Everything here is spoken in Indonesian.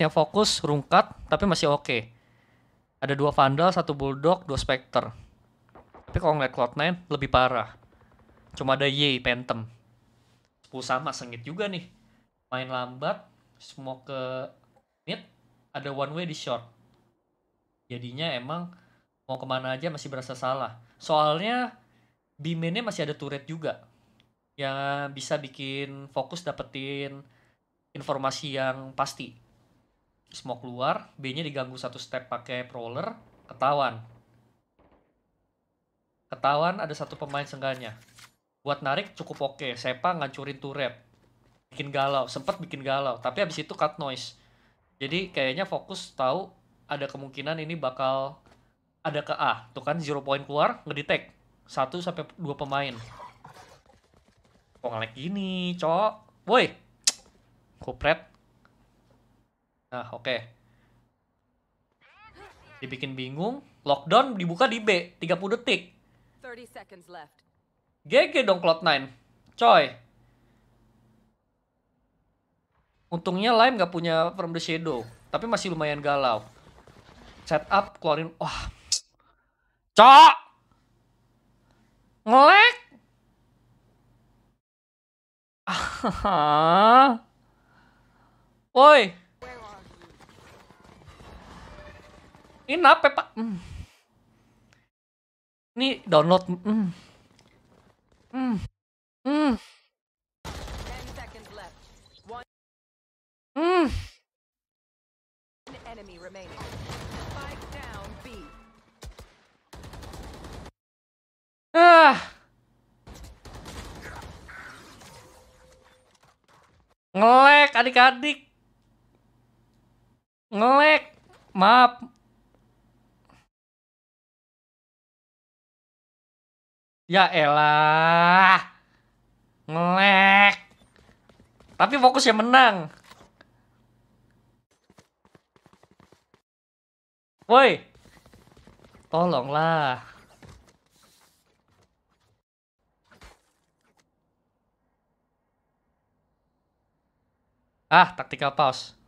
yang fokus, rungkat, tapi masih oke. Okay. Ada dua Vandal, satu Bulldog, dua Spectre. Tapi kalau ngeliat Cloud9 lebih parah. Cuma ada Yei, Phantom. sepuluh sama, sengit juga nih. Main lambat, semua ke mid, ada one way di short. Jadinya emang mau kemana aja masih berasa salah. Soalnya bimennya masih ada turret juga yang bisa bikin fokus dapetin informasi yang pasti smoke keluar B-nya diganggu satu step pakai proler ketahuan ketahuan ada satu pemain sengganya buat narik cukup oke okay. Sepa ngancurin tuh rep, bikin galau sempat bikin galau tapi habis itu cut noise jadi kayaknya fokus tahu ada kemungkinan ini bakal ada ke A tuh kan zero point keluar ngedetect satu sampai dua pemain kok ngelag gini cok woi kupret Nah, oke. Okay. Dibikin bingung. Lockdown dibuka di B. 30 detik. GG dong Cloud9. Coy. Untungnya Lime gak punya From the Shadow. Tapi masih lumayan galau. Setup, keluarin. Wah. Cok! Ngelek! Woi! ini nape pak mm. ini download hmm. Hmm. Hmm. hmm. Ah. Ngelek adik-adik. Ngelek. Maaf, Ya elah. Ngelek. Tapi fokus yang menang. Woi. Tolonglah. Ah, taktikal pause.